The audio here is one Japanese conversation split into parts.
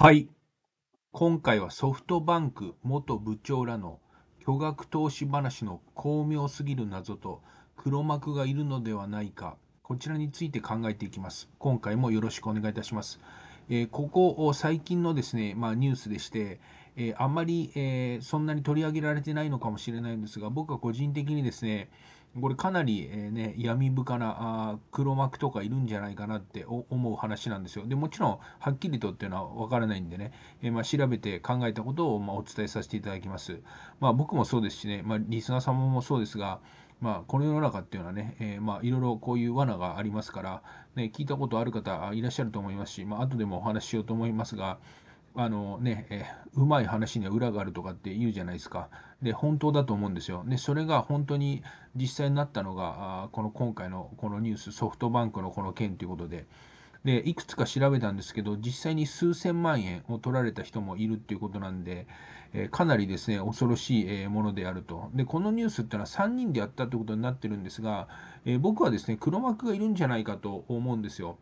はい。今回はソフトバンク元部長らの巨額投資話の巧妙すぎる謎と黒幕がいるのではないか、こちらについて考えていきます。今回もよろしくお願いいたします。えー、ここ最近のですね、まあ、ニュースでして、えー、あんまり、えー、そんなに取り上げられてないのかもしれないんですが、僕は個人的にですね、これかなり、えね、闇深なあ黒幕とかいるんじゃないかなって思う話なんですよ。でもちろんはっきりとっていうのは分からないんでね、えー、まあ、調べて考えたことを、まお伝えさせていただきます。まあ、僕もそうですしね、まあ、リスナー様もそうですが、まあ、この世の中っていうのはね、えー、まあ、いろいろこういう罠がありますから、ね、聞いたことある方いらっしゃると思いますし、まあ、後でもお話ししようと思いますが、あのね、えうまい話には裏があるとかって言うじゃないですか。で、本当だと思うんですよ。で、それが本当に実際になったのが、あこの今回のこのニュース、ソフトバンクのこの件ということで、で、いくつか調べたんですけど、実際に数千万円を取られた人もいるっていうことなんで、えー、かなりですね、恐ろしい、えものであると。で、このニュースっていうのは3人でやったってことになってるんですが、えー、僕はですね、黒幕がいるんじゃないかと思うんですよ。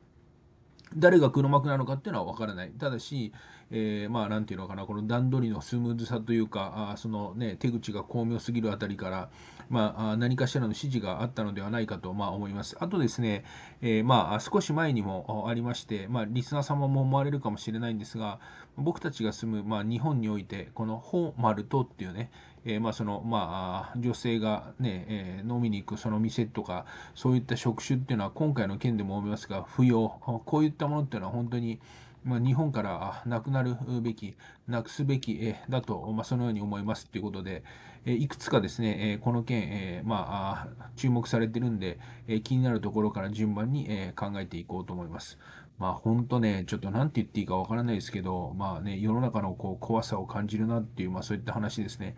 誰が黒幕なのかっていうのは分からない。ただし、えー、まあ、なんていうのかな、この段取りのスムーズさというか、あそのね、手口が巧妙すぎるあたりから、まあ、何かしらの指示があったのではないかと、まあ、思います。あとですね、えー、まあ、少し前にもありまして、まあ、リスナー様も思われるかもしれないんですが、僕たちが住む、まあ、日本において、このホーマルトっていうね、えー、まあそのまあ女性がね、えー、飲みに行くその店とかそういった職種っていうのは今回の件でも思いますが不要こういったものっていうのは本当にまあ、日本からなくなるべき、なくすべきだと、まあ、そのように思いますということで、いくつかですね、この件、まあ、注目されてるんで、気になるところから順番に考えていこうと思います。まあ本当ね、ちょっと何て言っていいかわからないですけど、まあね、世の中のこう怖さを感じるなっていう、まあそういった話ですね。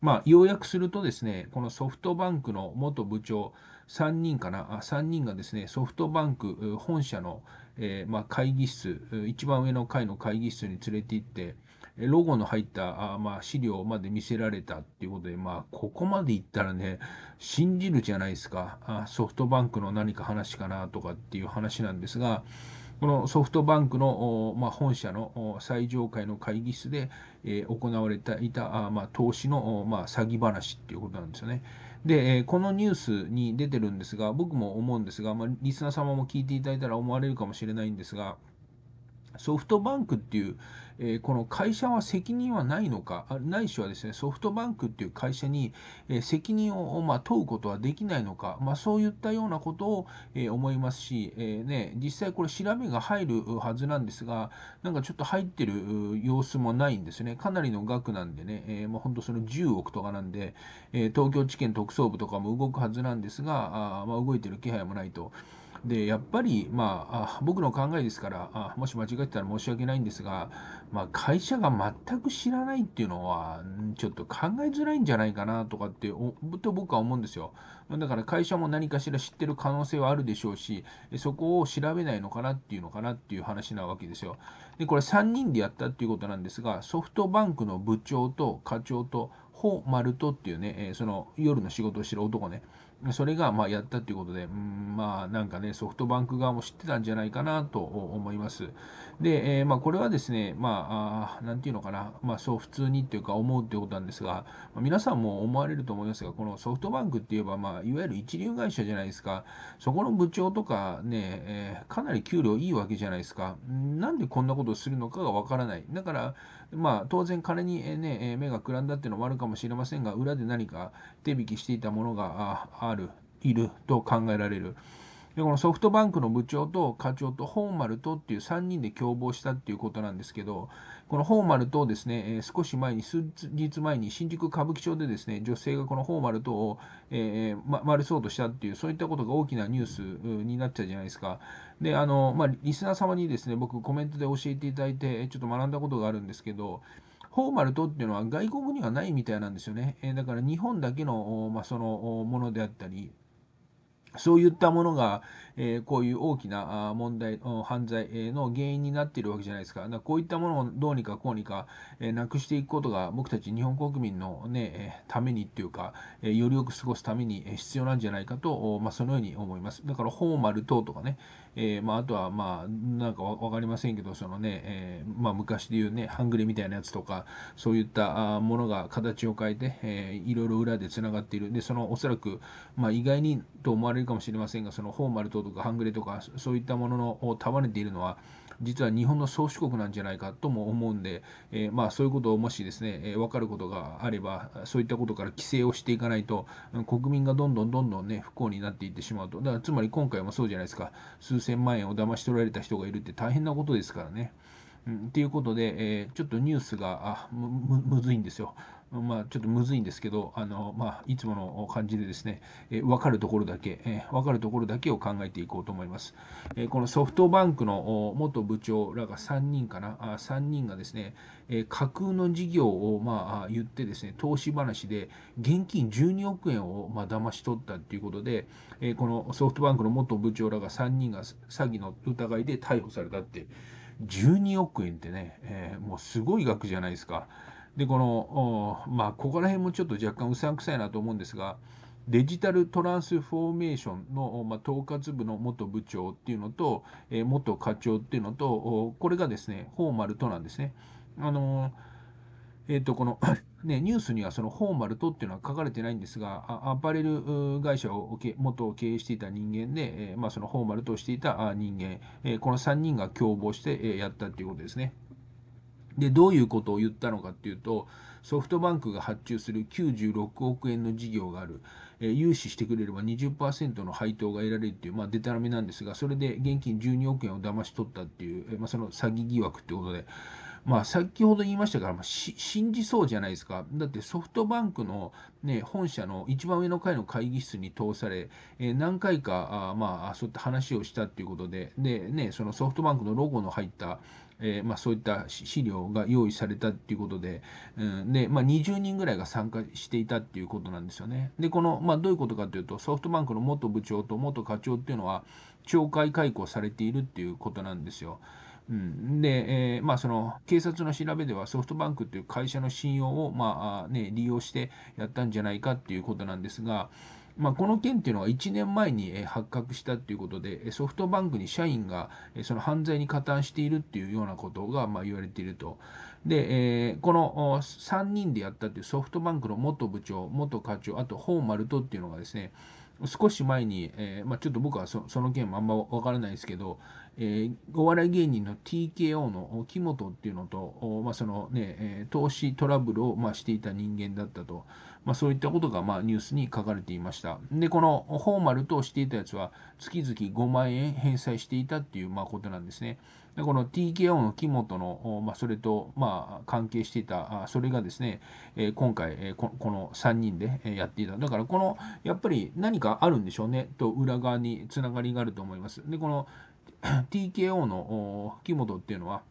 まあ、要約するとですね、このソフトバンクの元部長3人かな、あ3人がですね、ソフトバンク本社の、えー、まあ、会議室、一番上の階の会議室に連れて行って、ロゴの入ったあ、まあ、資料まで見せられたっていうことで、まあ、ここまでいったらね、信じるじゃないですかあ。ソフトバンクの何か話かなとかっていう話なんですが、このソフトバンクの、まあ、本社の最上階の会議室で、えー、行われていたあ、まあ、投資の、まあ、詐欺話っていうことなんですよね。で、えこのニュースに出てるんですが、僕も思うんですが、まあ、リスナー様も聞いていただいたら思われるかもしれないんですが、ソフトバンクっていう、えー、この会社は責任はないのか、ないしはですね、ソフトバンクっていう会社に、えー、責任を、まあ、問うことはできないのか、まあ、そういったようなことを、えー、思いますし、えね、実際これ調べが入るはずなんですが、なんかちょっと入ってる様子もないんですね。かなりの額なんでね、えーまあ、本当その10億とかなんで、え東京地検特捜部とかも動くはずなんですが、あまあ、動いてる気配もないと。でやっぱり、まあ、あ僕の考えですからあもし間違ってたら申し訳ないんですが、まあ、会社が全く知らないっていうのはちょっと考えづらいんじゃないかなとかってと僕は思うんですよだから会社も何かしら知ってる可能性はあるでしょうしそこを調べないのかなっていうのかなっていう話なわけですよでこれ3人でやったっていうことなんですがソフトバンクの部長と課長とホマルトっていうね、えその夜の仕事をしてる男ねそれがまあやったということで、うん、まあなんかね、ソフトバンク側も知ってたんじゃないかなと思います。で、えー、まあこれはですね、まあ、あなんていうのかな、まあそう普通にっていうか思ういてことなんですが、まあ、皆さんも思われると思いますが、このソフトバンクって言えば、まあいわゆる一流会社じゃないですか、そこの部長とかね、えー、かなり給料いいわけじゃないですか、なんでこんなことをするのかがわからない。だから、まあ、当然金に、えね、目がくらんだっていうのもあるかもしれませんが、裏で何か手引きしていたものがある、いると考えられる。でこのソフトバンクの部長と課長と本丸とっていう3人で共謀したっていうことなんですけど、この本丸とですね、え少し前に、数日前に新宿歌舞伎町でですね、女性がこの本丸とを、えーま、丸そうとしたっていう、そういったことが大きなニュースになっちゃうじゃないですか。で、あの、まあ、リスナー様にですね、僕コメントで教えていただいて、ちょっと学んだことがあるんですけど、フォーマルとっていうのは外国にはないみたいなんですよね。えだから日本だけの,、まあ、そのものであったり、そういったものが、えー、こういう大きな問題、犯罪の原因になっているわけじゃないですか。こういったものをどうにかこうにか、えー、なくしていくことが僕たち日本国民のね、えためにっていうか、えよりよく過ごすために必要なんじゃないかと、まあ、そのように思います。だから本を丸等とかね、えー、まあ、あとはまあなんか分かりませんけど、そのね、えまあ、昔で言うね、半グレみたいなやつとか、そういったものが形を変えて、えー、いろいろ裏でつながっている。で、そのおそらく、まあ、意外にと思われるれるかもしれませんが、そのフォーマル等とかングレとか、そういったもののを束ねているのは、実は日本の宗主国なんじゃないかとも思うんで、えー、まあ、そういうことをもしですね、えー、分かることがあれば、そういったことから規制をしていかないと、国民がどんどんどんどんね、不幸になっていってしまうと、だからつまり今回もそうじゃないですか、数千万円を騙し取られた人がいるって大変なことですからね。と、うん、いうことで、えー、ちょっとニュースがあむむずいんですよ。まあ、ちょっとむずいんですけど、あのまあ、いつもの感じでですね、えー、分かるところだけ、えー、分かるところだけを考えていこうと思います。えー、このソフトバンクの元部長らが3人かな、あ3人がですね、え架空の事業を、まあ、言ってですね、投資話で現金12億円を、まあ、騙し取ったということで、えこのソフトバンクの元部長らが3人が詐欺の疑いで逮捕されたって、12億円ってね、えもうすごい額じゃないですか。でこのまあ、ここら辺もちょっと若干うさんくさいなと思うんですがデジタルトランスフォーメーションの、まあ、統括部の元部長っていうのと、えー、元課長っていうのとこれがですねフォーマルとなんですね。あのえー、とこの ね、ニュースにはそのフォーマルとっていうのは書かれてないんですが、アパレル会社を元経営していた人間で、えー、まあ、そのフォーマルとしていた人間、えー、この3人が共謀してやったっていうことですね。でどういうことを言ったのかっていうとソフトバンクが発注する96億円の事業がある、えー、融資してくれれば20%の配当が得られるっていう、まあ、デタラメなんですがそれで現金12億円を騙し取ったっていう、まあ、その詐欺疑惑ってことで。まあ、先ほど言いましたから、まあ、信じそうじゃないですか。だってソフトバンクの、ね、本社の一番上の階の会議室に通され、えー、何回かあ、まあ、そういった話をしたということで、でね、そのソフトバンクのロゴの入った、えー、まあ、そういった資料が用意されたっていうことで、うん、で、まあ、20人ぐらいが参加していたっていうことなんですよね。で、この、まあ、どういうことかというと、ソフトバンクの元部長と元課長っていうのは、懲戒解雇されているっていうことなんですよ。うん、で、えー、まあ、その警察の調べではソフトバンクという会社の信用を、まあね、利用してやったんじゃないかっていうことなんですが、まあ、この件っていうのは1年前に発覚したということで、ソフトバンクに社員がその犯罪に加担しているっていうようなことがま言われていると。で、えこの3人でやったっていうソフトバンクの元部長、元課長、あと、ホーマルトっていうのがですね、少し前に、えまあ、ちょっと僕はその件もあんま分からないですけど、えー、お笑い芸人の TKO の木本っていうのと、まあ、そのね、投資トラブルを、まあ、していた人間だったと、まあ、そういったことが、まあ、ニュースに書かれていました。で、このフォーマルとしていたやつは、月々5万円返済していたっていう、まあ、ことなんですね。でこの TKO の木本の、まあ、それと、まあ、関係していた、それがですね、え今回、えこ、この3人でやっていた。だから、この、やっぱり何かあるんでしょうね、と裏側につながりがあると思います。で、この TKO の木本っていうのは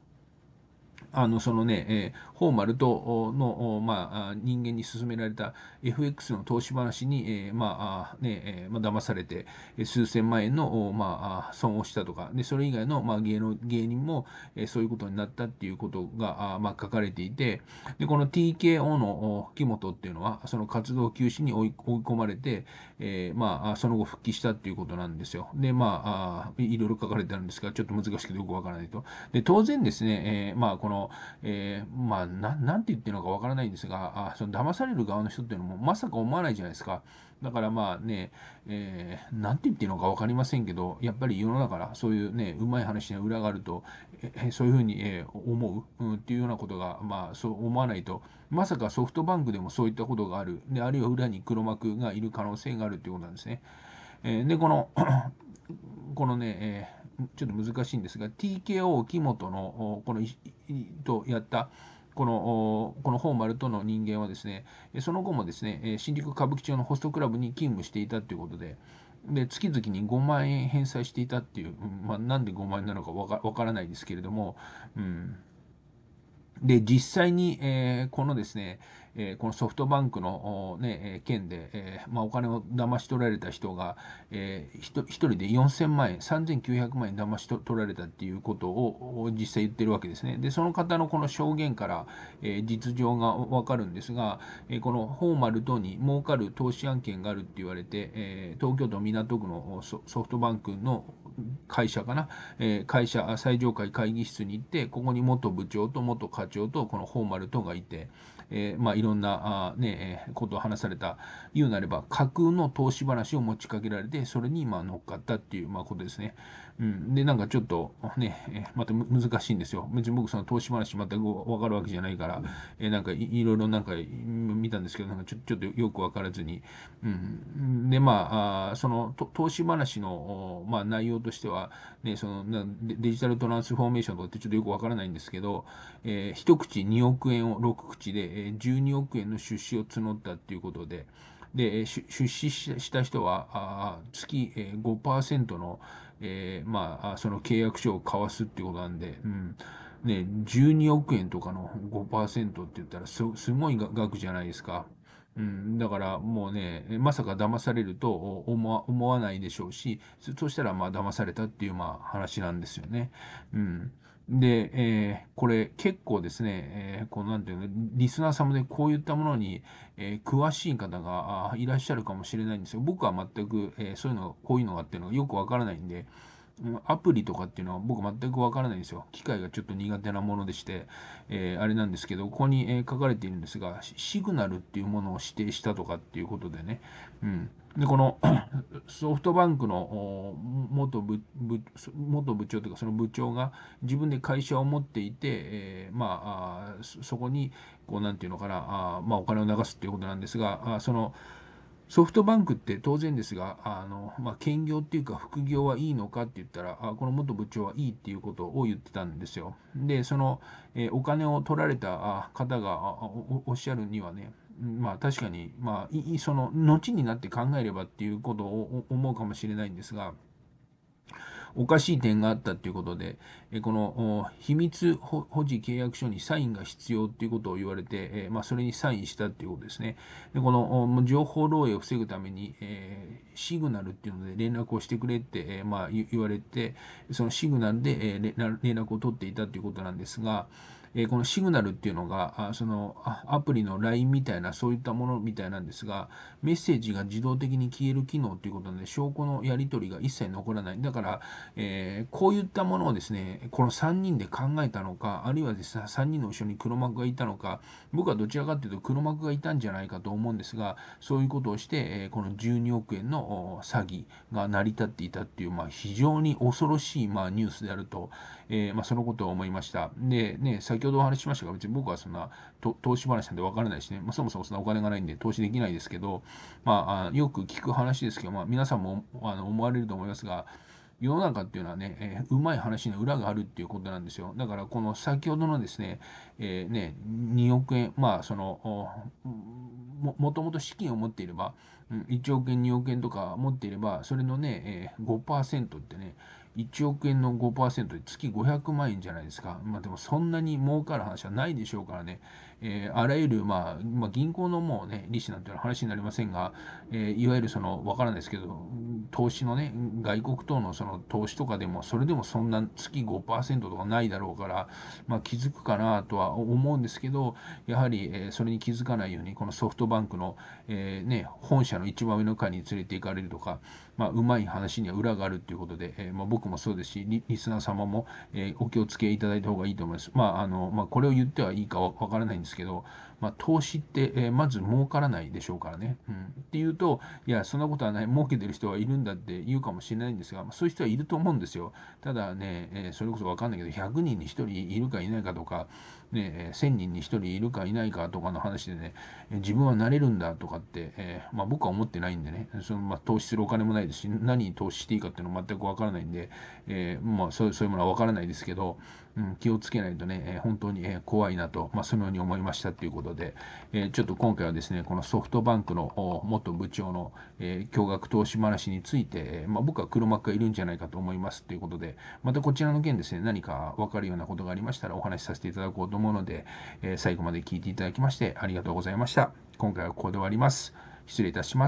あのそのね、えー、ホーマルとの、まあ、人間に勧められた FX の投資話に、えー、まあねえー、まあ、騙されて、数千万円の、まあ、損をしたとか、でそれ以外の、まあ、芸能芸人も、えー、そういうことになったっていうことがあ、まあ、書かれていて、でこの TKO の木本っていうのは、その活動休止に追い込まれて、えーまあ、その後復帰したっていうことなんですよ。で、まあ、あいろいろ書かれてあるんですが、ちょっと難しくてよくわからないと。で、当然ですね、えーまあ、このえー、まあ、なんて言ってるのかわからないんですが、あその騙される側の人っていうのもまさか思わないじゃないですか。だからまあね、えー、なんて言ってるのか分かりませんけど、やっぱり世の中からそういうね、うまい話に裏があると、えそういうふうに、え思う、うん、っていうようなことが、まあそう思わないと、まさかソフトバンクでもそういったことがある、であるいは裏に黒幕がいる可能性があるということなんですね。えー、で、この このね、えーちょっと難しいんですが TKO 木本のこのとやったこのこの本丸との人間はですねその後もですね新宿歌舞伎町のホストクラブに勤務していたということで。で月々に5万円返済していたっていう、まあ、なんで5万円なのかわからないですけれども、うん、で実際に、えー、このですね、えこのソフトバンクの、ね、件で、えまあ、お金を騙し取られた人が、えー、1人で4000万円、3900万円騙し取られたっていうことを実際言ってるわけですね。で、その方のこの証言から、え実情がわかるんですが、えこのフォーマル等に儲かる投資案件があるって言われて、え東京都港区のソフトバンクの会社かな、え会社最上階会議室に行って、ここに元部長と元課長とこのフォーマル等がいて、えまあいろんなあ、ね、ことを話された、言うなれば架空の投資話を持ちかけられて、それにま乗っかったっていう、まあ、ことですね。うん、で、なんかちょっとね、また難しいんですよ。別に僕その投資話全くわかるわけじゃないから、えなんかいろいろなんか見たんですけど、なんかちょちょっとよくわからずに。うん、で、まあ、あその投資話の、まあ、内容としては、ね、そのデジタルトランスフォーメーションとかってちょっとよくわからないんですけど、えー、一口2億円を6口で、12億円の出資を募ったっていうことで、で、出資した人は、あ月5%の、えー、まあ、その契約書を交わすっていうことなんで、うん。ね、12億円とかの5%って言ったらす、すごい額じゃないですか。うん、だからもうね、まさか騙されると思わないでしょうし、そしたらまあ騙されたっていうまあ話なんですよね。うん。で、えー、これ結構ですね、えー、こうなんていうの、リスナーさんもね、こういったものに、えー、詳しい方がいらっしゃるかもしれないんですよ。僕は全く、えそういうの、こういうのがっていうのがよくわからないんで、アプリとかっていうのは僕全くわからないんですよ。機械がちょっと苦手なものでして、えー、あれなんですけど、ここに、え書かれているんですが、シグナルっていうものを指定したとかっていうことでね、うん。で、この ソフトバンクの元部部長というか、その部長が自分で会社を持っていて、えー、まあそこに、こう、なんていうのかな、あまあ、お金を流すっていうことなんですが、あその、ソフトバンクって当然ですが、あの、まあ、兼業っていうか副業はいいのかって言ったら、あこの元部長はいいっていうことを言ってたんですよ。で、その、えお金を取られた方がおっしゃるにはね、まあ確かに、まあ、その、後になって考えればっていうことを思うかもしれないんですが、おかしい点があったということで、えこの秘密保持契約書にサインが必要ということを言われて、えまあ、それにサインしたということですね。でこの情報漏洩を防ぐために、えシグナルっていうので連絡をしてくれって、えまあ、言われて、そのシグナルで、え連絡を取っていたということなんですが、えこのシグナルっていうのが、あそのアプリの LINE みたいな、そういったものみたいなんですが、メッセージが自動的に消える機能ということで、証拠のやり取りが一切残らない。だから、えこういったものをですね、この3人で考えたのか、あるいはですね、3人の後ろに黒幕がいたのか、僕はどちらかというと黒幕がいたんじゃないかと思うんですが、そういうことをして、えこの12億円の詐欺が成り立っていたっていう、まあ、非常に恐ろしい、まあ、ニュースであると、えー、まあ、そのことを思いました。で、ね、先ほどお話ししましたが、別に僕はそんな投資話なんてわからないしね、まあ、そもそもそんなお金がないんで投資できないですけど、まあ、よく聞く話ですけど、まあ、皆さんもあの思われると思いますが、世の中っていうのはね、えー、うまい話の裏があるっていうことなんですよ。だからこの先ほどのですね、えー、ね、2億円、まあその、ももともと資金を持っていれば、1億円、2億円とか持っていれば、それのね、えー、5%ってね、1億円の5%で月500万円じゃないですか。まあでもそんなに儲かる話はないでしょうからね、えー、あらゆる、まあ、まあ、銀行のもうね、利子なんていうのは話になりませんが、えー、いわゆるその、わからないですけど、投資のね、外国等のその投資とかでも、それでもそんな月5%とかないだろうから、まあ気づくかなとは思うんですけど、やはり、えー、それに気づかないように、このソフトバンクの、えね、本社の一番上の階に連れて行かれるとか、まあ、うまい話には裏があるということで、えー、まあ、僕もそうですしリ、リスナー様も、えー、お気をつけいただいた方がいいと思います。まあ、あの、まあ、これを言ってはいいかわからないんですけど、まあ、投資って、えー、まず儲からないでしょうからね、うん。っていうと、いや、そんなことはない、儲けてる人はいるんだって言うかもしれないんですが、まあ、そういう人はいると思うんですよ。ただね、えー、それこそ分かんないけど、100人に1人いるかいないかとか、ね、1000人に1人いるかいないかとかの話でね、自分はなれるんだとかって、えー、まあ、僕は思ってないんでね、そのまあ、投資するお金もないですし、何に投資していいかっていうのは全く分からないんで、えー、まあ、そうそういうものは分からないですけど、うん、気をつけないとね、えー、本当に、え怖いなと、まあ、そのように思いましたっていうことことで、えー、ちょっと今回はですね、このソフトバンクの元部長の、えー、驚愕投資話について、まあ、僕は黒幕がいるんじゃないかと思いますということで、またこちらの件ですね、何か分かるようなことがありましたらお話しさせていただこうと思うので、えー、最後まで聞いていただきましてありがとうございました。今回はここで終わります。失礼いたします。